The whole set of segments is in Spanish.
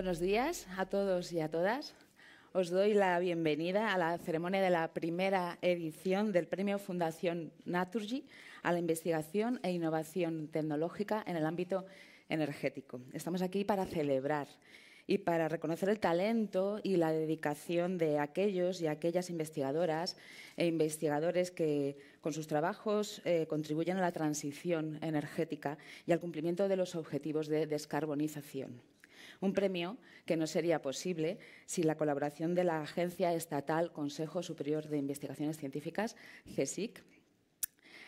Buenos días a todos y a todas. Os doy la bienvenida a la ceremonia de la primera edición del Premio Fundación Naturgy a la investigación e innovación tecnológica en el ámbito energético. Estamos aquí para celebrar y para reconocer el talento y la dedicación de aquellos y aquellas investigadoras e investigadores que con sus trabajos eh, contribuyen a la transición energética y al cumplimiento de los objetivos de descarbonización. Un premio que no sería posible sin la colaboración de la Agencia Estatal Consejo Superior de Investigaciones Científicas, CSIC,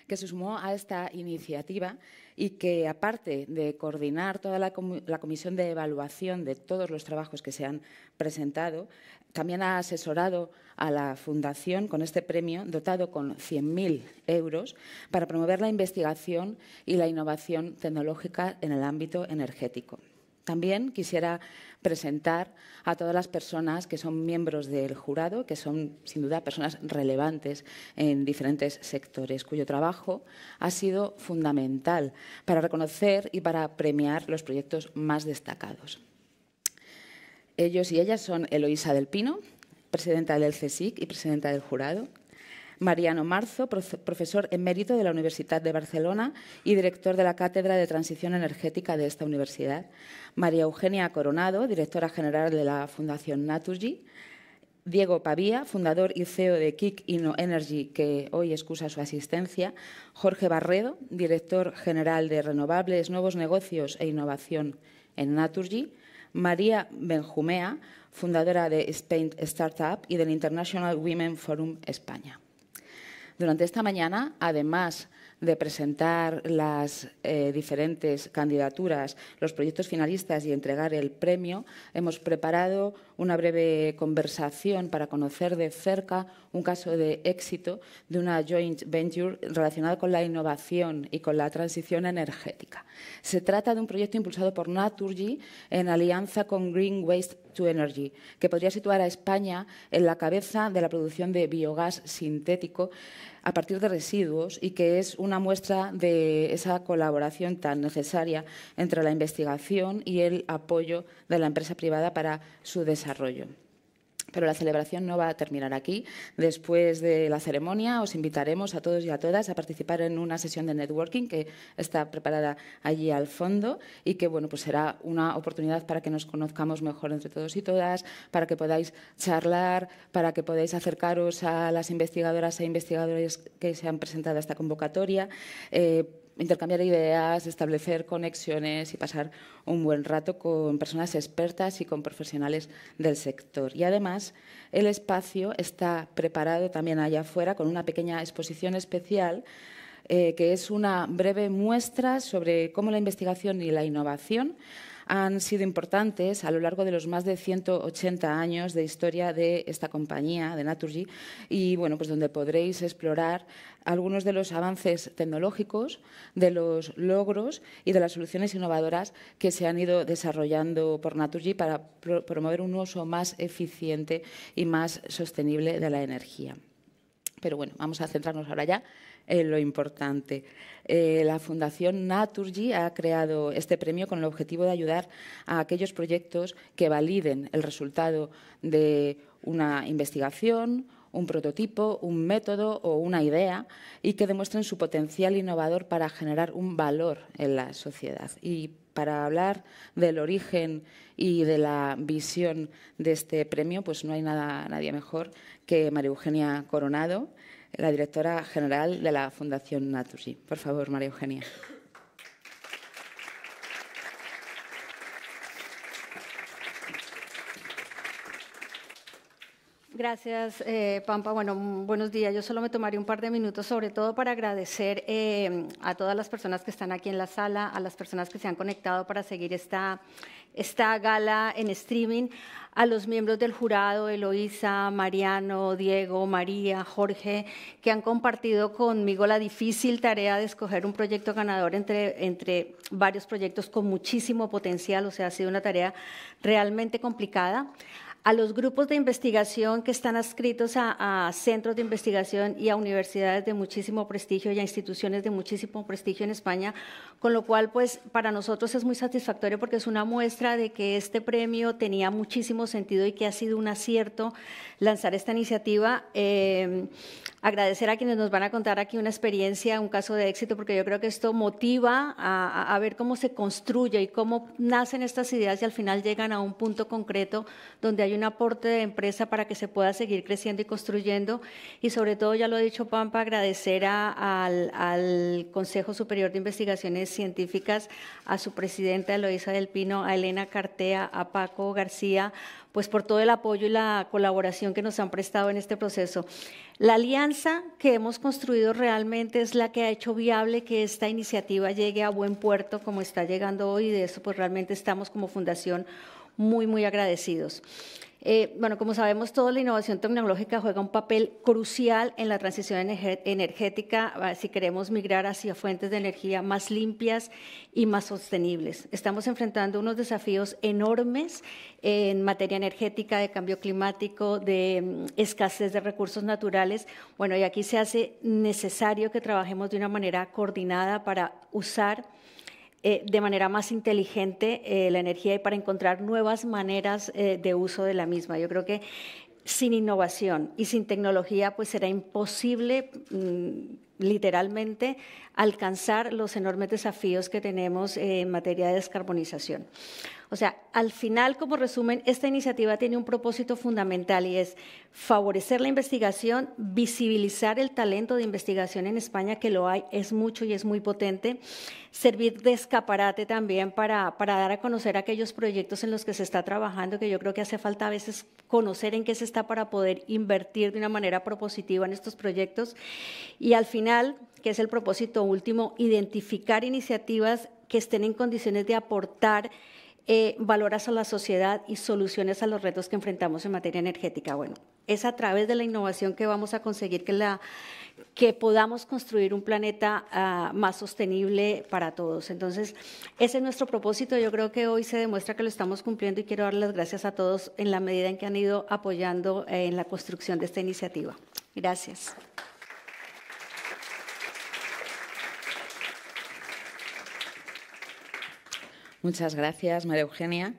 que se sumó a esta iniciativa y que, aparte de coordinar toda la, comisión de evaluación de todos los trabajos que se han presentado, también ha asesorado a la Fundación con este premio, dotado con 100.000 euros, para promover la investigación y la innovación tecnológica en el ámbito energético. También quisiera presentar a todas las personas que son miembros del jurado, que son sin duda personas relevantes en diferentes sectores, cuyo trabajo ha sido fundamental para reconocer y para premiar los proyectos más destacados. Ellos y ellas son Eloísa del Pino, presidenta del CSIC y presidenta del jurado, Mariano Marzo, profesor emérito de la Universidad de Barcelona y director de la Cátedra de Transición Energética de esta universidad, María Eugenia Coronado, directora general de la Fundación Naturgy, Diego Pavía, fundador y CEO de Kick Inno Energy, que hoy excusa su asistencia, Jorge Barredo, director general de Renovables, Nuevos Negocios e Innovación en Naturgy, María Benjumea, fundadora de Spain Startup y del International Women Forum España. Durante esta mañana, además de presentar las eh, diferentes candidaturas, los proyectos finalistas y entregar el premio, hemos preparado una breve conversación para conocer de cerca un caso de éxito de una joint venture relacionada con la innovación y con la transición energética. Se trata de un proyecto impulsado por Naturgy en alianza con Green Waste to Energy, que podría situar a España en la cabeza de la producción de biogás sintético a partir de residuos y que es una muestra de esa colaboración tan necesaria entre la investigación y el apoyo de la empresa privada para su desarrollo desarrollo. Pero la celebración no va a terminar aquí. Después de la ceremonia os invitaremos a todos y a todas a participar en una sesión de networking que está preparada allí al fondo y que bueno, pues será una oportunidad para que nos conozcamos mejor entre todos y todas, para que podáis charlar, para que podáis acercaros a las investigadoras e investigadores que se han presentado a esta convocatoria. Eh, intercambiar ideas, establecer conexiones y pasar un buen rato con personas expertas y con profesionales del sector. Y además, el espacio está preparado también allá afuera con una pequeña exposición especial eh, que es una breve muestra sobre cómo la investigación y la innovación han sido importantes a lo largo de los más de 180 años de historia de esta compañía, de Naturgy, y bueno, pues donde podréis explorar algunos de los avances tecnológicos, de los logros y de las soluciones innovadoras que se han ido desarrollando por Naturgy para promover un uso más eficiente y más sostenible de la energía. Pero bueno, vamos a centrarnos ahora ya eh, lo importante. Eh, la Fundación Naturgy ha creado este premio con el objetivo de ayudar a aquellos proyectos que validen el resultado de una investigación, un prototipo, un método o una idea y que demuestren su potencial innovador para generar un valor en la sociedad. Y para hablar del origen y de la visión de este premio, pues no hay nada, nadie mejor que María Eugenia Coronado la directora general de la Fundación Naturgy. Por favor, María Eugenia. Gracias, eh, Pampa. Bueno, mm, buenos días. Yo solo me tomaré un par de minutos, sobre todo para agradecer eh, a todas las personas que están aquí en la sala, a las personas que se han conectado para seguir esta esta gala en streaming, a los miembros del jurado, Eloísa, Mariano, Diego, María, Jorge, que han compartido conmigo la difícil tarea de escoger un proyecto ganador entre, entre varios proyectos con muchísimo potencial, o sea, ha sido una tarea realmente complicada a los grupos de investigación que están adscritos a, centros de investigación y a universidades de muchísimo prestigio y a instituciones de muchísimo prestigio en España, con lo cual, pues, para nosotros es muy satisfactorio porque es una muestra de que este premio tenía muchísimo sentido y que ha sido un acierto lanzar esta iniciativa. Eh, agradecer a quienes nos van a contar aquí una experiencia, un caso de éxito, porque yo creo que esto motiva a ver cómo se construye y cómo nacen estas ideas y al final llegan a un punto concreto donde hay un aporte de empresa para que se pueda seguir creciendo y construyendo. Y sobre todo, ya lo ha dicho Pampa, agradecer al, Consejo Superior de Investigaciones Científicas, a su presidenta Eloisa del Pino, a Elena Cartea, a Paco García, pues por todo el apoyo y la colaboración que nos han prestado en este proceso. La alianza que hemos construido realmente es la que ha hecho viable que esta iniciativa llegue a buen puerto como está llegando hoy y de eso pues realmente estamos como fundación muy, muy agradecidos. Eh, bueno, como sabemos toda la innovación tecnológica juega un papel crucial en la transición energética ah, si queremos migrar hacia fuentes de energía más limpias y más sostenibles. Estamos enfrentando unos desafíos enormes en materia energética, de cambio climático, de mm, escasez de recursos naturales. Bueno, y aquí se hace necesario que trabajemos de una manera coordinada para usar eh, de manera más inteligente eh, la energía y para encontrar nuevas maneras eh, de uso de la misma. Yo creo que sin innovación y sin tecnología, pues será imposible mm, literalmente alcanzar los enormes desafíos que tenemos en materia de descarbonización. O sea, al final, como resumen, esta iniciativa tiene un propósito fundamental y es favorecer la investigación, visibilizar el talento de investigación en España, que lo hay, es mucho y es muy potente, servir de escaparate también para, para dar a conocer aquellos proyectos en los que se está trabajando, que yo creo que hace falta a veces conocer en qué se está para poder invertir de una manera propositiva en estos proyectos. Y al final, que es el propósito último, identificar iniciativas que estén en condiciones de aportar eh, valoras a la sociedad y soluciones a los retos que enfrentamos en materia energética. Bueno, es a través de la innovación que vamos a conseguir que, la, que podamos construir un planeta ah, más sostenible para todos. Entonces, ese es nuestro propósito. Yo creo que hoy se demuestra que lo estamos cumpliendo y quiero dar las gracias a todos en la medida en que han ido apoyando en la construcción de esta iniciativa. Gracias. Muchas gracias, María Eugenia.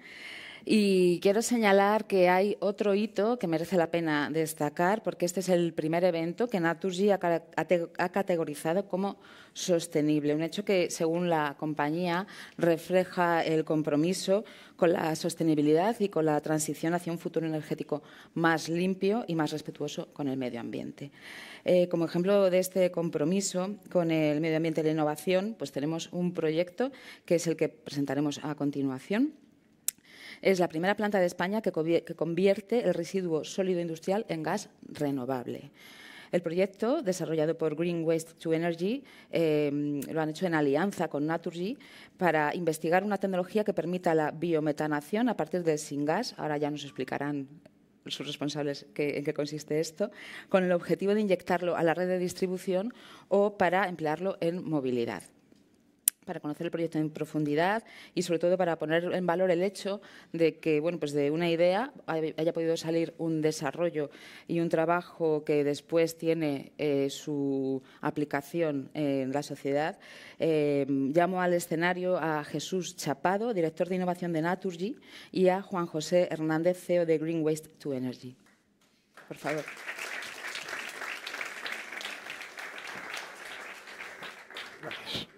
Y quiero señalar que hay otro hito que merece la pena destacar, porque este es el primer evento que Naturgy ha, categorizado como sostenible, un hecho que, según la compañía, refleja el compromiso con la sostenibilidad y con la transición hacia un futuro energético más limpio y más respetuoso con el medio ambiente. Eh, como ejemplo de este compromiso con el medio ambiente y la innovación, pues tenemos un proyecto que es el que presentaremos a continuación es la primera planta de España que convierte el residuo sólido industrial en gas renovable. El proyecto, desarrollado por Green Waste to Energy, em, lo han hecho en alianza con Naturgy para investigar una tecnología que permita la biometanación a partir del gas. Ahora ya nos explicarán sus responsables en qué consiste esto, con el objetivo de inyectarlo a la red de distribución o para emplearlo en movilidad para conocer el proyecto en profundidad y sobre todo para poner en valor el hecho de que bueno pues de una idea haya podido salir un desarrollo y un trabajo que después tiene eh, su aplicación en la sociedad eh, llamo al escenario a Jesús Chapado director de innovación de Naturgy y a Juan José Hernández CEO de Green Waste to Energy por favor Gracias.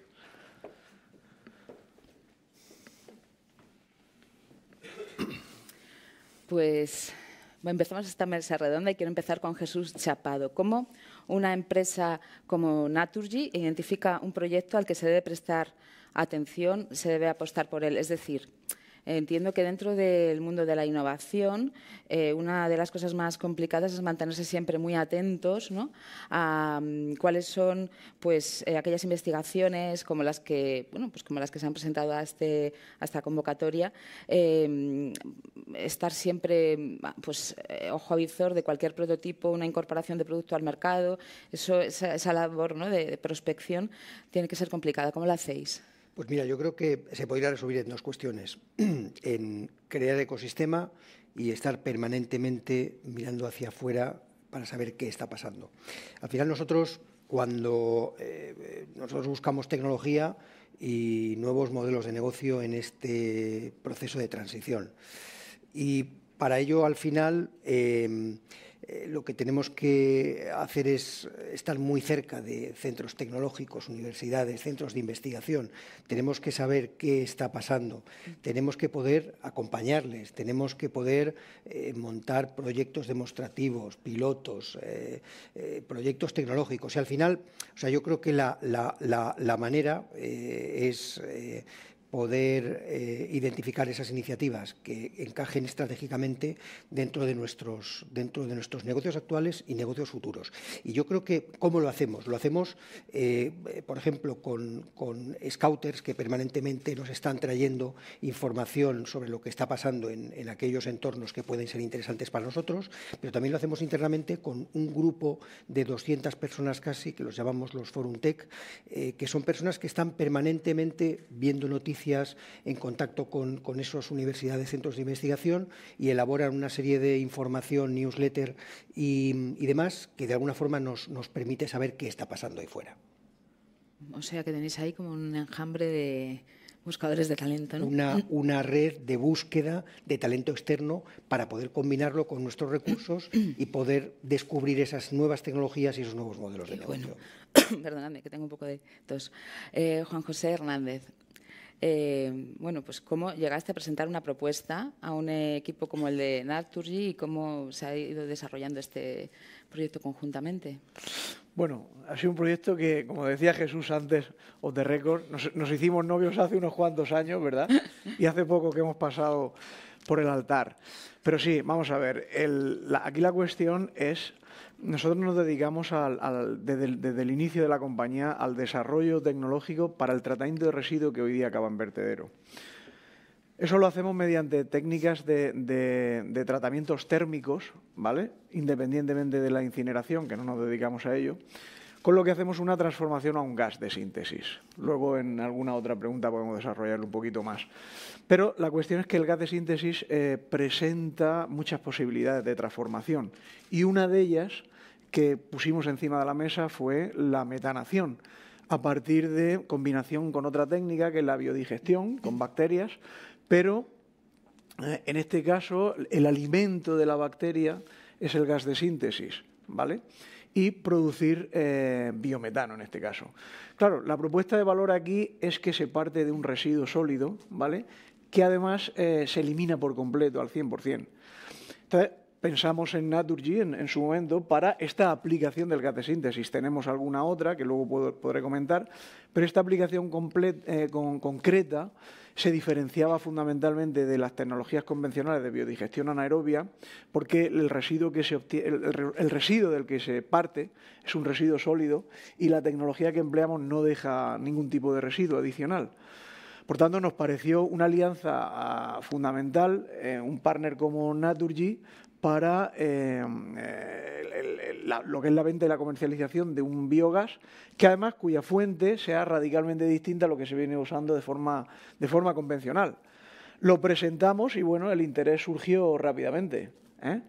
Pues empezamos esta mesa redonda y quiero empezar con Jesús Chapado. ¿Cómo una empresa como Naturgy identifica un proyecto al que se debe prestar atención, se debe apostar por él? Es decir, Entiendo que dentro del mundo de la innovación, eh, una de las cosas más complicadas es mantenerse siempre muy atentos a mm, cuáles son pues, eh, aquellas investigaciones como las, que, bueno, pues como las que se han presentado a, este, esta convocatoria. Em, estar siempre pues, eh, ojo avizor de cualquier prototipo, una incorporación de producto al mercado, esa, labor de prospección tiene que ser complicada. ¿Cómo la hacéis? Pues mira, yo creo que se podría resolver en dos cuestiones. En crear ecosistema y estar permanentemente mirando hacia afuera para saber qué está pasando. Al final nosotros, cuando eh, nosotros buscamos tecnología y nuevos modelos de negocio en este proceso de transición. Y para ello, al final, em, eh, lo que tenemos que hacer es estar muy cerca de centros tecnológicos, universidades, centros de investigación. Tenemos que saber qué está pasando. Tenemos que poder acompañarles. Tenemos que poder eh, montar proyectos demostrativos, pilotos, eh, proyectos tecnológicos. Y al final, yo creo que la manera es poder eh, identificar esas iniciativas que encajen estratégicamente dentro de, nuestros, dentro de nuestros negocios actuales y negocios futuros. Y yo creo que, ¿cómo lo hacemos? Lo hacemos, eh, por ejemplo, con, scouters que permanentemente nos están trayendo información sobre lo que está pasando en, aquellos entornos que pueden ser interesantes para nosotros, pero también lo hacemos internamente con un grupo de 200 personas casi, que los llamamos los Forum Tech, eh, que son personas que están permanentemente viendo noticias en contacto con, con esas universidades, centros de investigación y elaboran una serie de información, newsletter y, demás que de alguna forma nos, permite saber qué está pasando ahí fuera. O sea que tenéis ahí como un enjambre de buscadores de talento, Una, una red de búsqueda de talento externo para poder combinarlo con nuestros recursos y poder descubrir esas nuevas tecnologías y esos nuevos modelos de negocio. Bueno, perdóname que tengo un poco de tos. Eh, Juan José Hernández, eh, bueno, pues cómo llegaste a presentar una propuesta a un equipo como el de Naturgy y cómo se ha ido desarrollando este proyecto conjuntamente. Bueno, ha sido un proyecto que, como decía Jesús antes, o de récord, nos, hicimos novios hace unos cuantos años, ¿verdad? Y hace poco que hemos pasado por el altar. Pero sí, vamos a ver, aquí la cuestión es nosotros nos dedicamos al, desde, el, inicio de la compañía al desarrollo tecnológico para el tratamiento de residuos que hoy día acaba en vertedero. Eso lo hacemos mediante técnicas de, tratamientos térmicos, ¿vale? Independientemente de la incineración, que no nos dedicamos a ello con lo que hacemos una transformación a un gas de síntesis. Luego en alguna otra pregunta podemos desarrollarlo un poquito más. Pero la cuestión es que el gas de síntesis eh, presenta muchas posibilidades de transformación y una de ellas que pusimos encima de la mesa fue la metanación, a partir de combinación con otra técnica que es la biodigestión, con bacterias, pero eh, en este caso el alimento de la bacteria es el gas de síntesis, ¿vale? Y producir eh, biometano en este caso. Claro, la propuesta de valor aquí es que se parte de un residuo sólido, ¿vale? Que además eh, se elimina por completo, al 100%. Entonces, pensamos en Naturgy en, su momento para esta aplicación del gas síntesis. Tenemos alguna otra que luego podré comentar, pero esta aplicación eh, concreta se diferenciaba fundamentalmente de las tecnologías convencionales de biodigestión anaerobia porque el residuo, residuo del que se parte es un residuo sólido y la tecnología que empleamos no deja ningún tipo de residuo adicional. Por tanto, nos pareció una alianza ah, fundamental, eh, un partner como Naturgy, para em, eh, lo que es la venta y la comercialización de un biogás, que además cuya fuente sea radicalmente distinta a lo que se viene usando de forma, de forma convencional. Lo presentamos y bueno, el interés surgió rápidamente. ¿eh?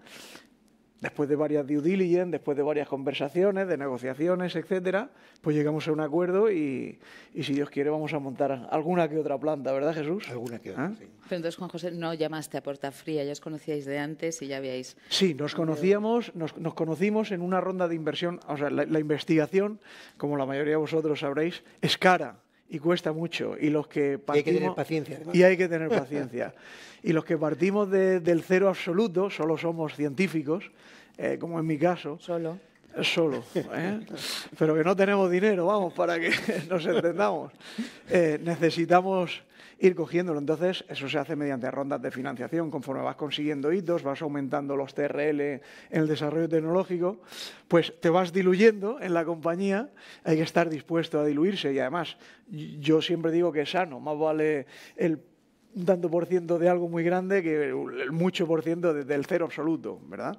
Después de varias due diligence, después de varias conversaciones, de negociaciones, etcétera, pues llegamos a un acuerdo y, si Dios quiere vamos a montar alguna que otra planta, ¿verdad Jesús? Alguna que otra, ¿Ah? Pero entonces, Juan José, no llamaste a puerta Fría, ya os conocíais de antes y ya habíais... Sí, nos conocíamos, nos, conocimos en una ronda de inversión, o sea, la investigación, como la mayoría de vosotros sabréis, es cara y cuesta mucho. Y los que y hay que tener paciencia. Y hay que tener paciencia. y los que partimos del cero absoluto, solo somos científicos, eh, como en mi caso. Solo. Solo, ¿eh? pero que no tenemos dinero, vamos, para que nos entendamos. Eh, necesitamos ir cogiéndolo. Entonces, eso se hace mediante rondas de financiación. Conforme vas consiguiendo hitos, vas aumentando los TRL en el desarrollo tecnológico, pues te vas diluyendo en la compañía. Hay que estar dispuesto a diluirse y además, yo siempre digo que es sano, más vale el un tanto por ciento de algo muy grande que el mucho por ciento del cero absoluto, ¿verdad?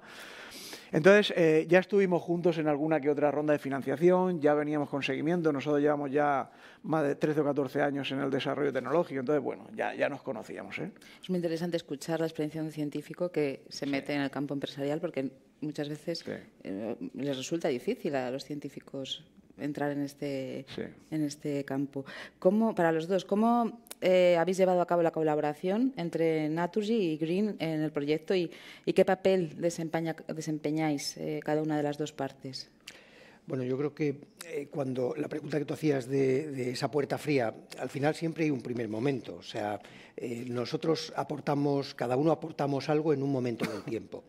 Entonces, eh, ya estuvimos juntos en alguna que otra ronda de financiación, ya veníamos con seguimiento, nosotros llevamos ya más de 13 o 14 años en el desarrollo tecnológico, entonces, bueno, ya, nos conocíamos. ¿eh? Es muy interesante escuchar la experiencia de un científico que se mete en el campo empresarial, porque muchas veces eh, les resulta difícil a los científicos entrar este, en este, campo. ¿Cómo, para los dos, ¿cómo eh, habéis llevado a cabo la colaboración entre Naturgy y Green en el proyecto y, qué papel desempeñáis eh, cada una de las dos partes? Bueno, yo creo que eh, cuando la pregunta que tú hacías de, esa puerta fría, al final siempre hay un primer momento. O sea, nosotros aportamos, cada uno aportamos algo en un momento del tiempo.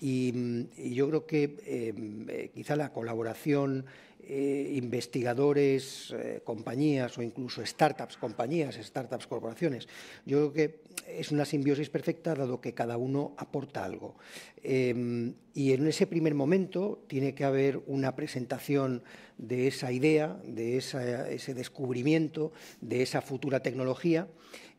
Y, yo creo que quizá la colaboración eh, investigadores, eh, compañías o incluso startups, compañías, startups, corporaciones. Yo creo que es una simbiosis perfecta dado que cada uno aporta algo. Em, y en ese primer momento tiene que haber una presentación de esa idea, de ese descubrimiento, de esa futura tecnología,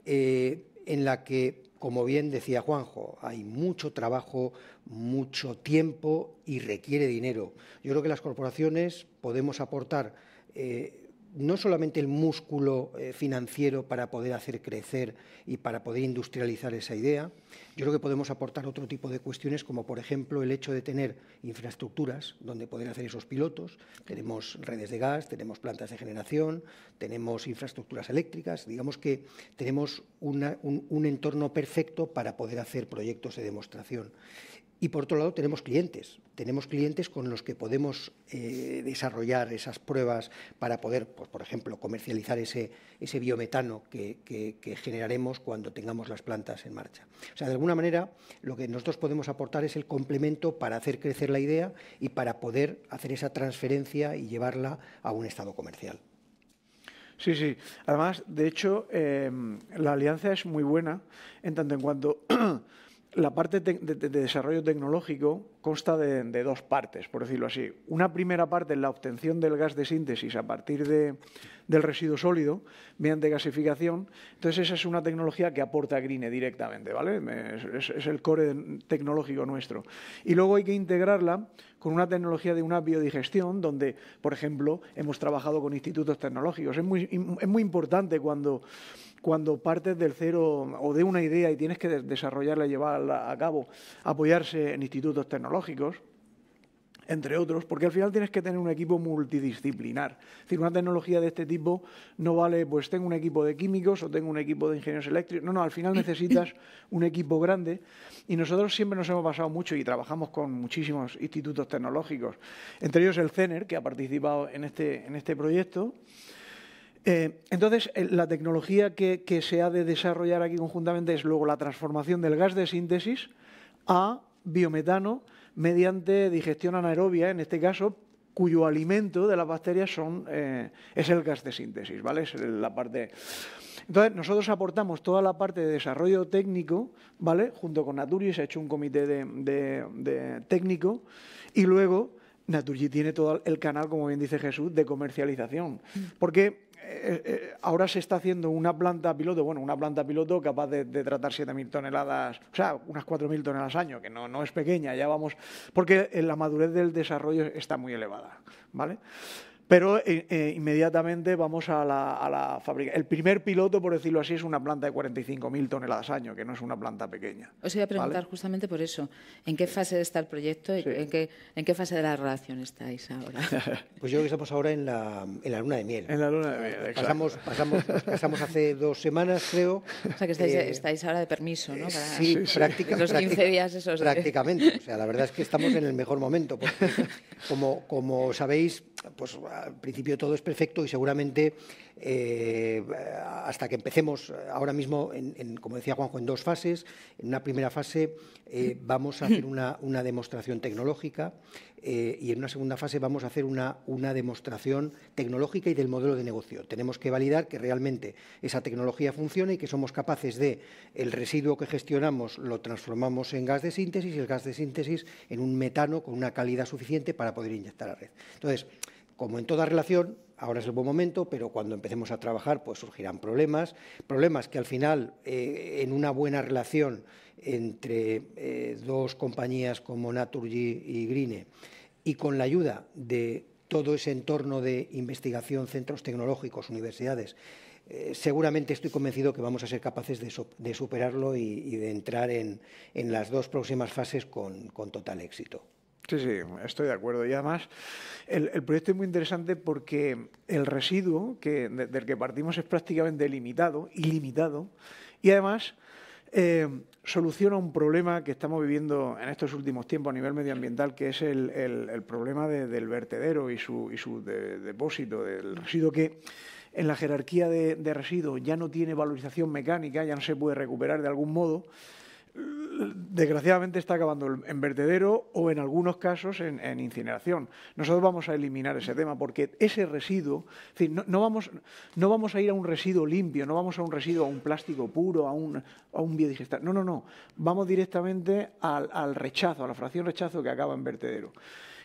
eh, en la que como bien decía Juanjo, hay mucho trabajo, mucho tiempo y requiere dinero. Yo creo que las corporaciones podemos aportar eh, no solamente el músculo eh, financiero para poder hacer crecer y para poder industrializar esa idea, yo creo que podemos aportar otro tipo de cuestiones, como por ejemplo el hecho de tener infraestructuras donde poder hacer esos pilotos. Tenemos redes de gas, tenemos plantas de generación, tenemos infraestructuras eléctricas. Digamos que tenemos un entorno perfecto para poder hacer proyectos de demostración. Y por otro lado tenemos clientes, tenemos clientes con los que podemos eh, desarrollar esas pruebas para poder, pues, por ejemplo, comercializar ese, ese biometano que, generaremos cuando tengamos las plantas en marcha. O sea, de alguna manera lo que nosotros podemos aportar es el complemento para hacer crecer la idea y para poder hacer esa transferencia y llevarla a un estado comercial. Sí, sí. Además, de hecho, eh, la alianza es muy buena en tanto en cuanto... la parte de, desarrollo tecnológico consta de, dos partes, por decirlo así. Una primera parte es la obtención del gas de síntesis a partir del residuo sólido mediante gasificación. Entonces, esa es una tecnología que aporta Grine directamente, ¿vale? Es, el core tecnológico nuestro. Y luego hay que integrarla con una tecnología de una biodigestión, donde, por ejemplo, hemos trabajado con institutos tecnológicos. es muy importante cuando cuando partes del cero o de una idea y tienes que desarrollarla y llevarla a cabo, apoyarse en institutos tecnológicos, entre otros, porque al final tienes que tener un equipo multidisciplinar. Es decir, una tecnología de este tipo no vale, pues tengo un equipo de químicos o tengo un equipo de ingenieros eléctricos. No, no, al final necesitas un equipo grande y nosotros siempre nos hemos pasado mucho y trabajamos con muchísimos institutos tecnológicos, entre ellos el CENER, que ha participado en este, en este proyecto. Eh, entonces, eh, la tecnología que, se ha de desarrollar aquí conjuntamente es luego la transformación del gas de síntesis a biometano mediante digestión anaerobia, en este caso, cuyo alimento de las bacterias son, eh, es el gas de síntesis, ¿vale? Es la parte... Entonces, nosotros aportamos toda la parte de desarrollo técnico, ¿vale? Junto con Naturgy se ha hecho un comité de, técnico y luego Naturgy tiene todo el canal, como bien dice Jesús, de comercialización. Mm. Porque eh, eh, ahora se está haciendo una planta piloto, bueno, una planta piloto capaz de, tratar 7.000 toneladas, o sea, unas 4.000 toneladas al año, que no, no es pequeña, ya vamos, porque eh, la madurez del desarrollo está muy elevada, ¿vale? Pero eh, eh, inmediatamente vamos a la, fábrica. El primer piloto, por decirlo así, es una planta de 45.000 toneladas al año, que no es una planta pequeña. Os iba a preguntar justamente por eso. ¿En qué fase está el proyecto? ¿En, qué, ¿En qué fase de la relación estáis ahora? Pues yo creo que estamos ahora en la, luna de miel. En la luna de miel, Pasamos, pasamos, hace dos semanas, creo. O sea, que estáis, eh, ahora de permiso, ¿no? sí, prácticamente. los 15 días esos. Prácticamente. O sea, la verdad es que estamos en el mejor momento. Porque como, como sabéis, pues al principio todo es perfecto y seguramente eh, hasta que empecemos ahora mismo, en, como decía Juanjo, en dos fases. En una primera fase eh, vamos a hacer una demostración tecnológica eh, y en una segunda fase vamos a hacer una, una demostración tecnológica y del modelo de negocio. Tenemos que validar que realmente esa tecnología funciona y que somos capaces de el residuo que gestionamos lo transformamos en gas de síntesis y el gas de síntesis en un metano con una calidad suficiente para poder inyectar a la red. Entonces, como en toda relación, ahora es el buen momento, pero cuando empecemos a trabajar, pues surgirán problemas, problemas que al final, eh, en una buena relación entre eh, dos compañías como Naturgy y Grine, y con la ayuda de todo ese entorno de investigación, centros tecnológicos, universidades, eh, seguramente estoy convencido que vamos a ser capaces de, superarlo y, de entrar en, las dos próximas fases con total éxito. Sí, sí, estoy de acuerdo. Y además, el, proyecto es muy interesante porque el residuo del que partimos es prácticamente limitado, ilimitado, y además eh, soluciona un problema que estamos viviendo en estos últimos tiempos a nivel medioambiental, que es el, problema del vertedero y su, depósito, del residuo que en la jerarquía de residuos ya no tiene valorización mecánica, ya no se puede recuperar de algún modo desgraciadamente está acabando en vertedero o en algunos casos en, incineración. Nosotros vamos a eliminar ese tema porque ese residuo, no, vamos, no vamos a ir a un residuo limpio, no vamos a un residuo, a un plástico puro, a un, a No, no, no. Vamos directamente al rechazo, a la fracción rechazo que acaba en vertedero.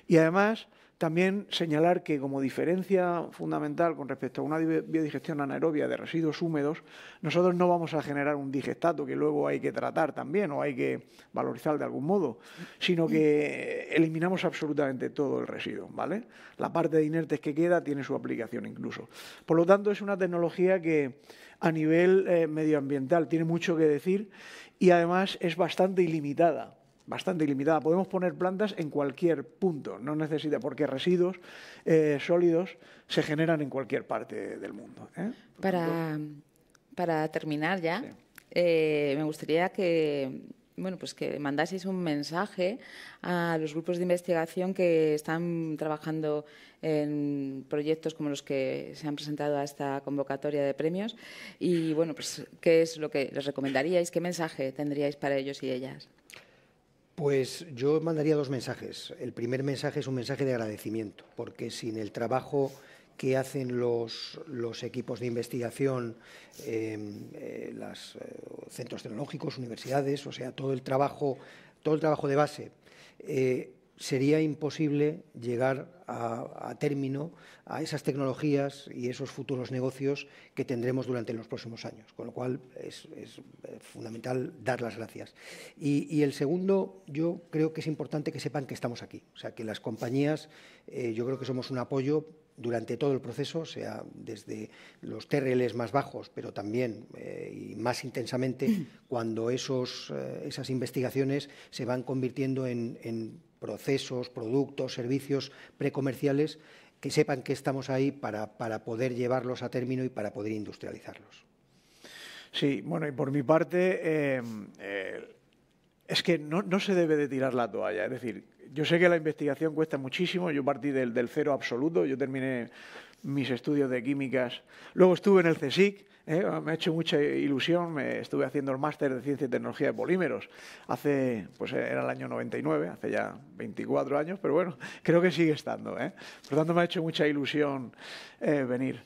Y además también señalar que como diferencia fundamental con respecto a una biodigestión anaerobia de residuos húmedos, nosotros no vamos a generar un digestato que luego hay que tratar también o hay que valorizar de algún modo, sino que eliminamos absolutamente todo el residuo, ¿vale? La parte de inertes que queda tiene su aplicación incluso. Por lo tanto, es una tecnología que a nivel eh, medioambiental tiene mucho que decir y además es bastante ilimitada bastante ilimitada. Podemos poner plantas en cualquier punto, no necesita, porque residuos eh, sólidos se generan en cualquier parte del mundo. ¿eh? Para, terminar ya, eh, me gustaría que bueno, pues que mandaseis un mensaje a los grupos de investigación que están trabajando en proyectos como los que se han presentado a esta convocatoria de premios y bueno, pues qué es lo que les recomendaríais, qué mensaje tendríais para ellos y ellas. Pues yo mandaría dos mensajes. El primer mensaje es un mensaje de agradecimiento, porque sin el trabajo que hacen los, equipos de investigación, em, eh, los eh, centros tecnológicos, universidades, o sea, todo el trabajo, todo el trabajo de base, eh, sería imposible llegar a, término a esas tecnologías y esos futuros negocios que tendremos durante los próximos años. Con lo cual es, eh, fundamental dar las gracias. Y, el segundo, yo creo que es importante que sepan que estamos aquí. O sea, que las compañías, eh, yo creo que somos un apoyo durante todo el proceso, o sea desde los TRLs más bajos, pero también eh, y más intensamente cuando esos, esas investigaciones se van convirtiendo en procesos, productos, servicios precomerciales que sepan que estamos ahí para, poder llevarlos a término y para poder industrializarlos. Sí, bueno, y por mi parte, eh, eh, es que no, se debe de tirar la toalla. Es decir, yo sé que la investigación cuesta muchísimo, yo partí del, del cero absoluto, yo terminé mis estudios de químicas, luego estuve en el CSIC, ¿eh? me ha hecho mucha ilusión, estuve haciendo el máster de Ciencia y Tecnología de Polímeros hace, pues era el año 99, hace ya 24 años, pero bueno, creo que sigue estando. ¿eh? Por tanto, me ha hecho mucha ilusión eh, venir.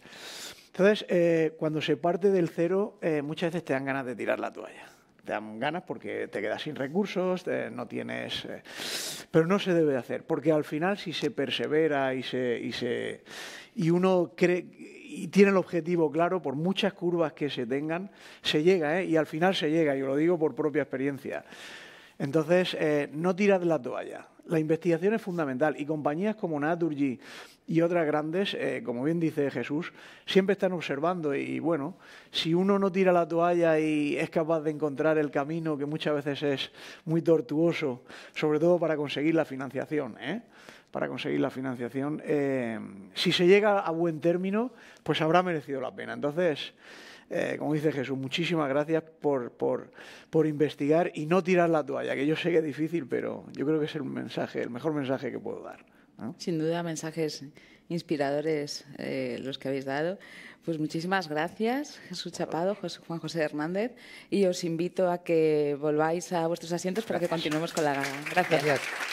Entonces, eh, cuando se parte del cero, muchas veces te dan ganas de tirar la toalla. Te dan ganas porque te quedas sin recursos, no tienes... pero no se debe de hacer, porque al final si se persevera y, se, se, y uno cree y tiene el objetivo claro, por muchas curvas que se tengan, se llega, ¿eh? y al final se llega, yo lo digo por propia experiencia. Entonces, eh, no no de la toalla. La investigación es fundamental y compañías como Naturgy y otras grandes, eh, como bien dice Jesús, siempre están observando y bueno, si uno no tira la toalla y es capaz de encontrar el camino que muchas veces es muy tortuoso, sobre todo para conseguir la financiación, ¿eh? para conseguir la financiación, eh, si se llega a buen término, pues habrá merecido la pena. Entonces, eh, como dice Jesús, muchísimas gracias por, por, por, investigar y no tirar la toalla, que yo sé que es difícil, pero yo creo que es el mensaje, el mejor mensaje que puedo dar. Sin duda, mensajes inspiradores eh, los que habéis dado. Pues muchísimas gracias, Jesús Chapado, José, Juan José Hernández, y os invito a que volváis a vuestros asientos para que continuemos con la gala. gracias.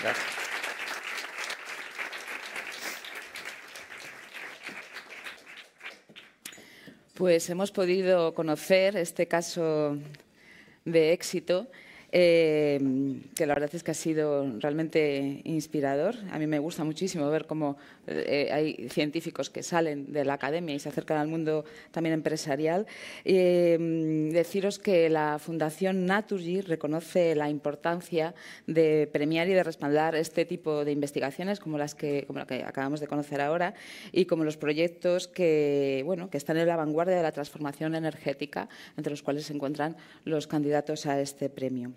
gracias. Pues hemos podido conocer este caso de éxito, eh, que la verdad es que ha sido realmente inspirador. A mí me gusta muchísimo ver cómo eh, hay científicos que salen de la academia y se acercan al mundo también empresarial. Eh, deciros que la Fundación Naturgy reconoce la importancia de premiar y de respaldar este tipo de investigaciones como las que, que acabamos de conocer ahora y como los proyectos que, que están en la vanguardia de la transformación energética, entre los cuales se encuentran los candidatos a este premio.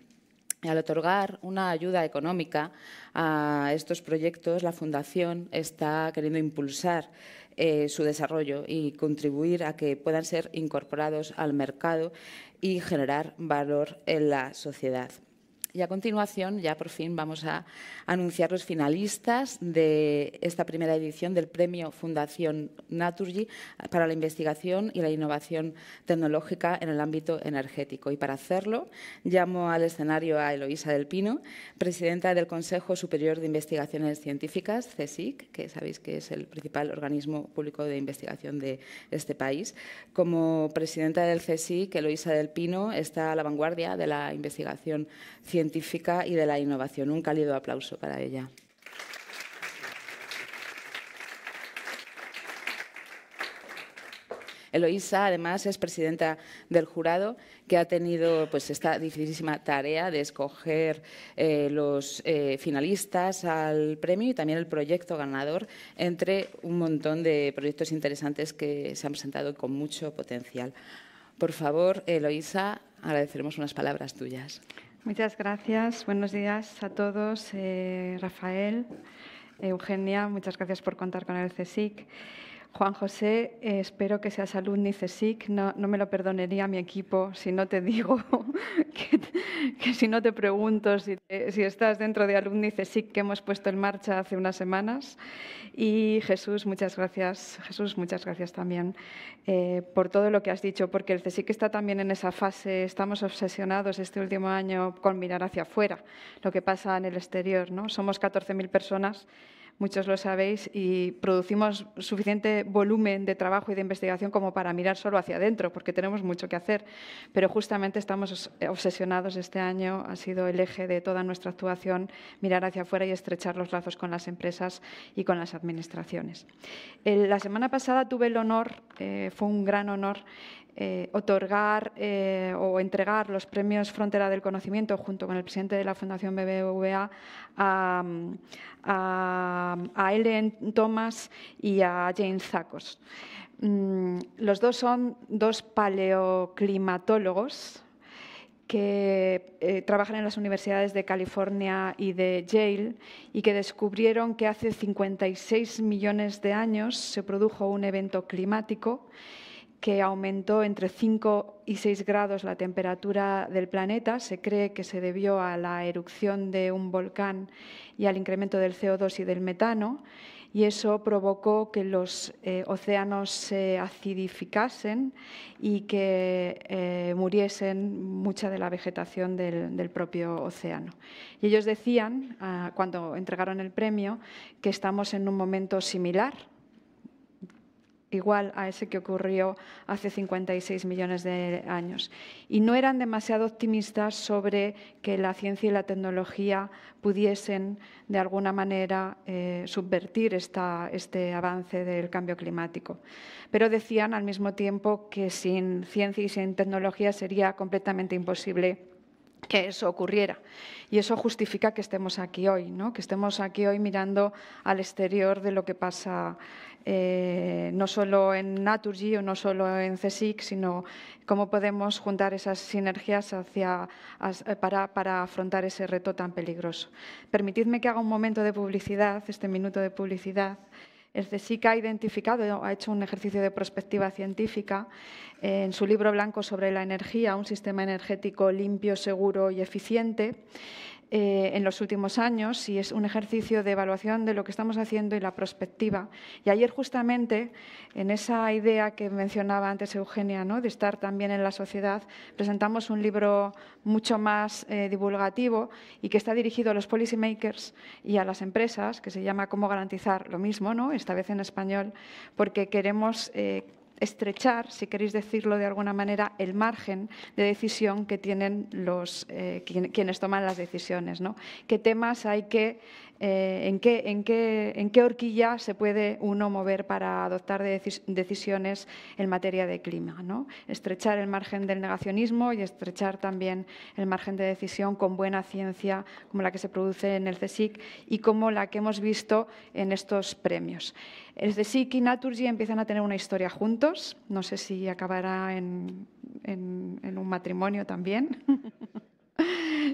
Al otorgar una ayuda económica a estos proyectos, la Fundación está queriendo impulsar eh, su desarrollo y contribuir a que puedan ser incorporados al mercado y generar valor en la sociedad. Y a continuación, ya por fin, vamos a anunciar los finalistas de esta primera edición del Premio Fundación Naturgy para la investigación y la innovación tecnológica en el ámbito energético. Y para hacerlo, llamo al escenario a Eloísa del Pino, presidenta del Consejo Superior de Investigaciones Científicas, CSIC, que sabéis que es el principal organismo público de investigación de este país. Como presidenta del CSIC, Eloísa del Pino está a la vanguardia de la investigación científica científica y de la innovación. Un cálido aplauso para ella. Eloísa, además, es presidenta del jurado, que ha tenido pues, esta dificilísima tarea de escoger eh, los eh, finalistas al premio y también el proyecto ganador entre un montón de proyectos interesantes que se han presentado con mucho potencial. Por favor, Eloísa, agradeceremos unas palabras tuyas. Muchas gracias. Buenos días a todos. Eh, Rafael, Eugenia, muchas gracias por contar con el CSIC. Juan José, eh, espero que seas alumni CSIC. No, me lo perdonaría mi equipo si no te digo, que, si no te pregunto si, estás dentro de alumni CSIC que hemos puesto en marcha hace unas semanas. Y Jesús, muchas gracias. Jesús, muchas gracias también eh, por todo lo que has dicho, porque el CSIC está también en esa fase. Estamos obsesionados este último año con mirar hacia afuera, lo que pasa en el exterior. ¿no? Somos 14.000 personas muchos lo sabéis, y producimos suficiente volumen de trabajo y de investigación como para mirar solo hacia adentro, porque tenemos mucho que hacer. Pero justamente estamos obsesionados este año, ha sido el eje de toda nuestra actuación, mirar hacia afuera y estrechar los lazos con las empresas y con las administraciones. la semana pasada tuve el honor, eh, fue un gran honor, eh, otorgar eh, o entregar los premios Frontera del Conocimiento junto con el presidente de la Fundación BBVA a, Ellen Thomas y a Jane Zacos. Mm, los dos son dos paleoclimatólogos que eh, trabajan en las universidades de California y de Yale y que descubrieron que hace 56 millones de años se produjo un evento climático que aumentó entre 5 y 6 grados la temperatura del planeta. Se cree que se debió a la erupción de un volcán y al incremento del CO2 y del metano, y eso provocó que los eh, océanos se acidificasen y que eh, muriesen mucha de la vegetación del, propio océano. Y ellos decían, ah, cuando entregaron el premio, que estamos en un momento similar igual a ese que ocurrió hace 56 millones de años. Y no eran demasiado optimistas sobre que la ciencia y la tecnología pudiesen, de alguna manera, eh, subvertir este avance del cambio climático. Pero decían al mismo tiempo que sin ciencia y sin tecnología sería completamente imposible que eso ocurriera. Y eso justifica que estemos aquí hoy, ¿no? que estemos aquí hoy mirando al exterior de lo que pasa eh, no solo en Naturgy o no solo en CSIC, sino cómo podemos juntar esas sinergias hacia, eh, para, para afrontar ese reto tan peligroso. Permitidme que haga un momento de publicidad, este minuto de publicidad, el CSIC ha identificado, ha hecho un ejercicio de perspectiva científica eh, en su libro blanco sobre la energía, un sistema energético limpio, seguro y eficiente. Eh, en los últimos años y es un ejercicio de evaluación de lo que estamos haciendo y la prospectiva. Y ayer justamente, en esa idea que mencionaba antes Eugenia, ¿no? de estar también en la sociedad, presentamos un libro mucho más eh, divulgativo y que está dirigido a los policymakers y a las empresas, que se llama Cómo garantizar lo mismo, ¿no? esta vez en español, porque queremos... Eh, estrechar, si queréis decirlo de alguna manera, el margen de decisión que tienen los, eh, quienes toman las decisiones. ¿no? ¿Qué temas hay que eh, en, qué, en, qué, horquilla se puede uno mover para adoptar decisiones en materia de clima. ¿no? Estrechar el margen del negacionismo y estrechar también el margen de decisión con buena ciencia como la que se produce en el CSIC y como la que hemos visto en estos premios. El CSIC y Naturgy empiezan a tener una historia juntos. No sé si acabará en, en un matrimonio también.